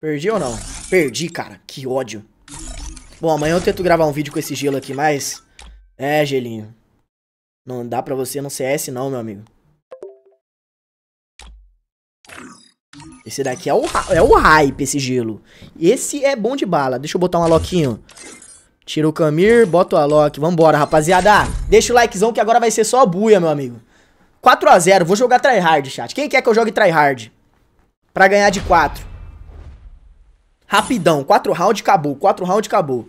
Perdi ou não? Perdi, cara. Que ódio. Bom, amanhã eu tento gravar um vídeo com esse gelo aqui, mas... É, gelinho. Não dá pra você no CS não, meu amigo. Esse daqui é o, é o hype, esse gelo. Esse é bom de bala. Deixa eu botar um aloquinho. Tira o Camir, bota o Alok. Vambora, rapaziada. Deixa o likezão que agora vai ser só a buia, meu amigo. 4x0. Vou jogar tryhard, chat. Quem quer que eu jogue tryhard? Pra ganhar de 4. Rapidão. Quatro round, acabou. Quatro round, acabou.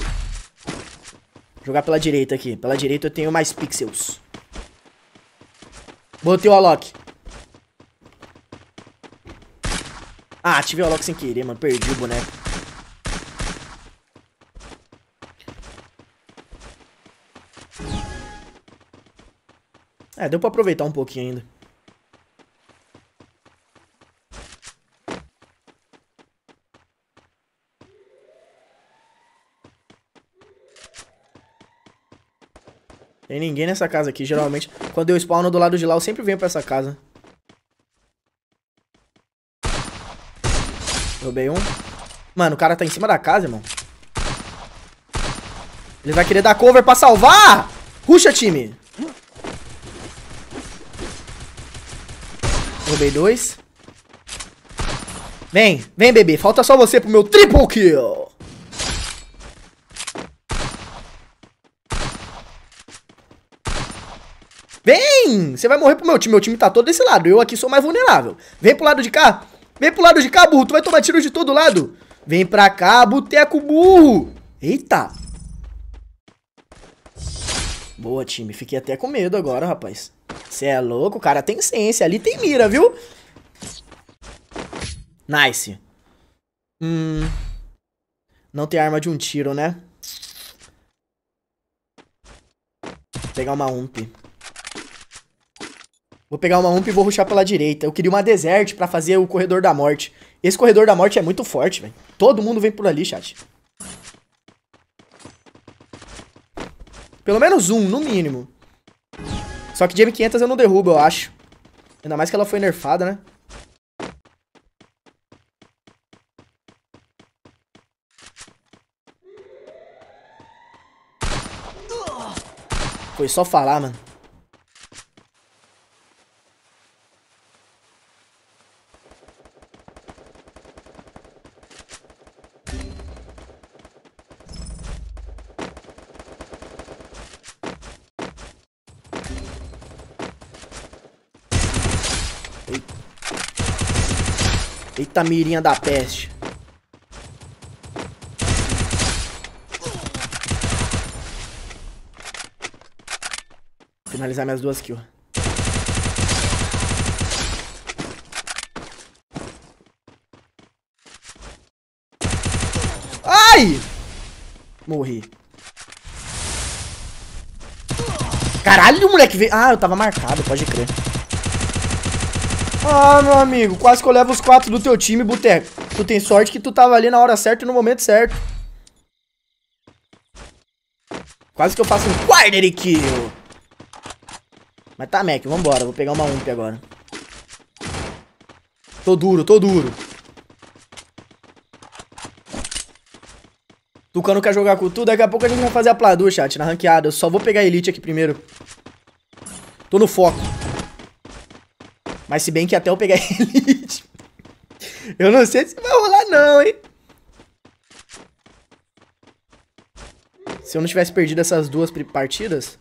Vou jogar pela direita aqui. Pela direita eu tenho mais pixels. Botei o Alok. Ah, tive o Alok sem querer, mano. Perdi o boneco. É, deu pra aproveitar um pouquinho ainda. Tem ninguém nessa casa aqui, geralmente. Quando eu spawno do lado de lá, eu sempre venho pra essa casa. Roubei um. Mano, o cara tá em cima da casa, irmão. Ele vai querer dar cover pra salvar! Puxa, time! Roubei dois. Vem, vem, bebê. Falta só você pro meu triple kill. Vem! Você vai morrer pro meu time. Meu time tá todo desse lado. Eu aqui sou mais vulnerável. Vem pro lado de cá. Vem pro lado de cá, burro. Tu vai tomar tiro de todo lado. Vem pra cá, boteco burro. Eita. Boa, time. Fiquei até com medo agora, rapaz. Você é louco? O cara tem ciência. Ali tem mira, viu? Nice. Hum... Não tem arma de um tiro, né? Vou pegar uma ump. Vou pegar uma ump e vou ruxar pela direita. Eu queria uma desert pra fazer o corredor da morte. Esse corredor da morte é muito forte, velho. Todo mundo vem por ali, chat. Pelo menos um, no mínimo. Só que de M500 eu não derrubo, eu acho. Ainda mais que ela foi nerfada, né? Foi só falar, mano. Eita mirinha da peste. Finalizar minhas duas kills. Ai! Morri. Caralho, moleque veio. Ah, eu tava marcado, pode crer. Ah, meu amigo, quase que eu levo os quatro do teu time, Boteco. Tu tem sorte que tu tava ali na hora certa e no momento certo. Quase que eu faço um quarter kill. Mas tá, Mac, vambora. Vou pegar uma ump agora. Tô duro, tô duro. Tucano quer jogar com tudo. Daqui a pouco a gente vai fazer a Pladu, chat, na ranqueada. Eu só vou pegar a Elite aqui primeiro. Tô no foco. Mas se bem que até eu pegar Elite... eu não sei se vai rolar não, hein? Se eu não tivesse perdido essas duas partidas...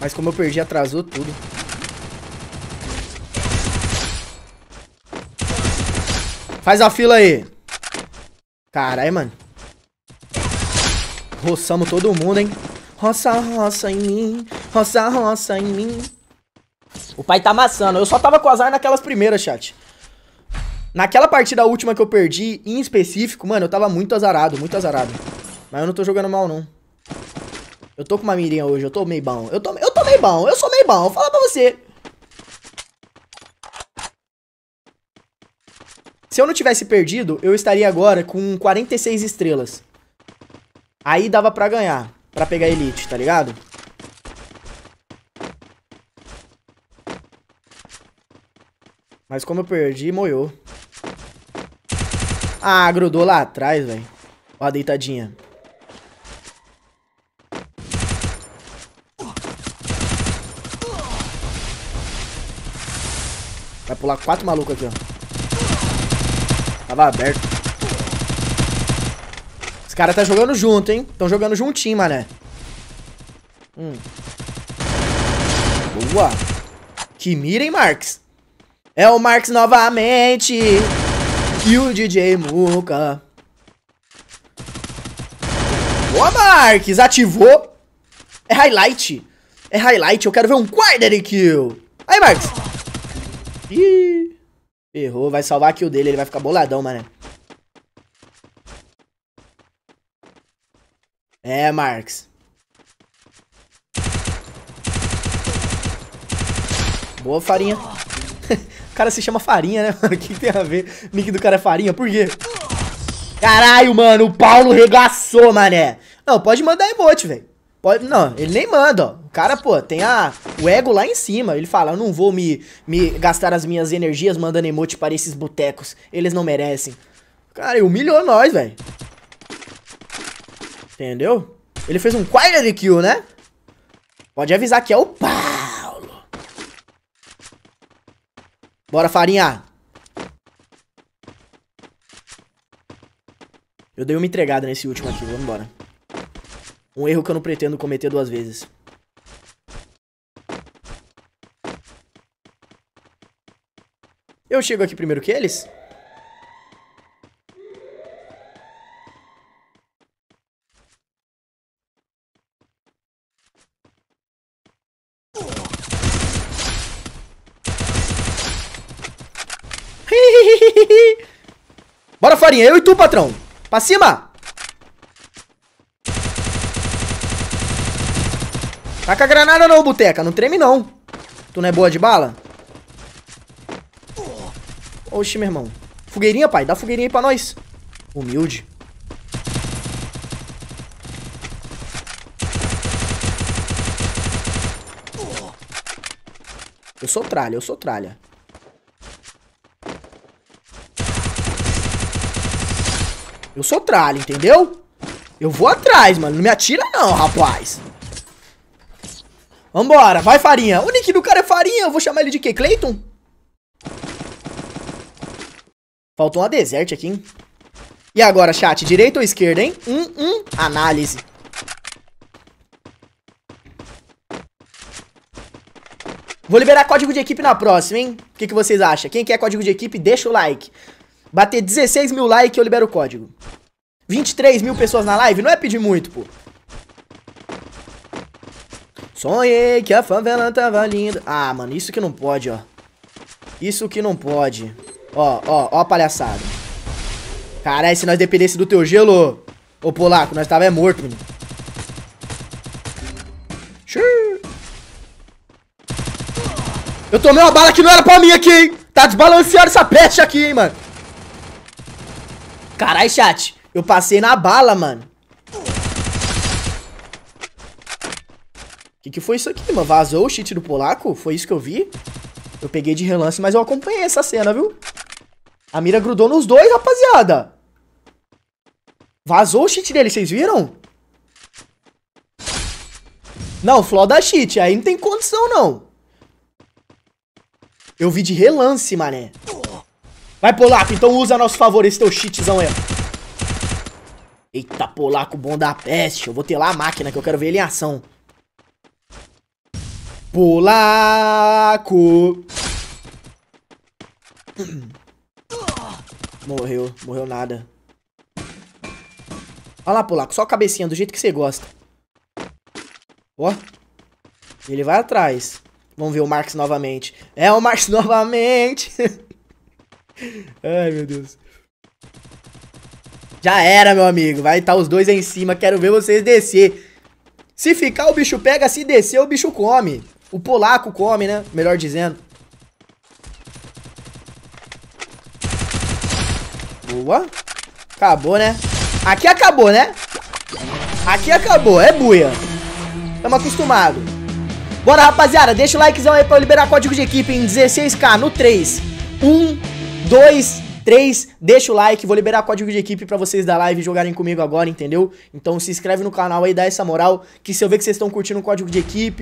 Mas como eu perdi, atrasou tudo. Faz a fila aí. Caralho, mano. Roçamos todo mundo, hein? Roça, roça em mim, roça, roça em mim. O pai tá amassando. Eu só tava com azar naquelas primeiras, chat. Naquela partida última que eu perdi, em específico, mano, eu tava muito azarado, muito azarado. Mas eu não tô jogando mal, não. Eu tô com uma mirinha hoje, eu tô meio bom. Eu tô, eu tô meio bom, eu sou meio bom, fala pra você. Se eu não tivesse perdido, eu estaria agora com 46 estrelas. Aí dava pra ganhar pra pegar elite, tá ligado? Mas como eu perdi, moiou. Ah, grudou lá atrás, velho. Ó a deitadinha. Vai pular quatro malucos aqui, ó. Tava aberto. Os caras tá jogando junto, hein? Tão jogando juntinho, mané. Hum. Boa. Que mirem, Marx. É o Marx novamente. E o DJ Muka. Boa, Marx. Ativou. É highlight. É highlight. Eu quero ver um quarter kill. Aí, Marx. Ih. Errou. Vai salvar a kill dele. Ele vai ficar boladão, mané. É, Marx. Boa, farinha. o cara se chama farinha, né, mano? O que tem a ver? O nick do cara é farinha, por quê? Caralho, mano, o Paulo regaçou, mané. Não, pode mandar emote, velho. Pode, não, ele nem manda, ó. O cara, pô, tem a, o ego lá em cima. Ele fala, eu não vou me, me gastar as minhas energias mandando emote para esses botecos. Eles não merecem. Cara, humilhou nós, velho. Entendeu? Ele fez um quarter kill, né? Pode avisar que é o Paulo. Bora, farinha. Eu dei uma entregada nesse último aqui, vamos embora. Um erro que eu não pretendo cometer duas vezes. Eu chego aqui primeiro que eles? Bora, farinha. Eu e tu, patrão. Pra cima. Taca tá a granada não, boteca. Não treme, não. Tu não é boa de bala? Oxi, meu irmão. Fogueirinha, pai. Dá fogueirinha aí pra nós. Humilde. Eu sou tralha, eu sou tralha. Eu sou tralho, entendeu? Eu vou atrás, mano. Não me atira não, rapaz. Vambora, vai farinha. O nick do cara é farinha. Eu vou chamar ele de quê? Clayton? Faltou uma deserte aqui, hein? E agora, chat? Direita ou esquerda, hein? Um, um, Análise. Vou liberar código de equipe na próxima, hein? O que, que vocês acham? Quem quer código de equipe, deixa o like. Bater 16 mil likes, eu libero o código. 23 mil pessoas na live, não é pedir muito, pô. Sonhei que a favela tava linda. Ah, mano, isso que não pode, ó. Isso que não pode. Ó, ó, ó a palhaçada. Caralho, se nós dependesse do teu gelo, ô polaco, nós tava é morto, menino. Eu tomei uma bala que não era pra mim aqui, hein? Tá desbalanceado essa peste aqui, hein, mano. Carai, chat. Eu passei na bala, mano. O que, que foi isso aqui, mano? Vazou o cheat do polaco? Foi isso que eu vi? Eu peguei de relance, mas eu acompanhei essa cena, viu? A mira grudou nos dois, rapaziada. Vazou o cheat dele, vocês viram? Não, Fló da cheat. Aí não tem condição, não. Eu vi de relance, mané. Vai, polaco, então usa a nosso favor esse teu cheatzão aí. Eita, polaco bom da peste. Eu vou ter lá a máquina que eu quero ver ele em ação. Polaco. Morreu, morreu nada. Olha lá, polaco, só a cabecinha, do jeito que você gosta. Ó. Ele vai atrás. Vamos ver o Marx novamente. É o Marx novamente. Ai, meu Deus. Já era, meu amigo. Vai estar tá os dois aí em cima. Quero ver vocês descer. Se ficar, o bicho pega. Se descer, o bicho come. O polaco come, né? Melhor dizendo. Boa. Acabou, né? Aqui acabou, né? Aqui acabou. É buia. Tamo acostumado. Bora, rapaziada. Deixa o likezão aí pra eu liberar código de equipe em 16k no 3. 1 dois, três, deixa o like, vou liberar código de equipe pra vocês da live jogarem comigo agora, entendeu? Então se inscreve no canal aí, dá essa moral, que se eu ver que vocês estão curtindo o código de equipe,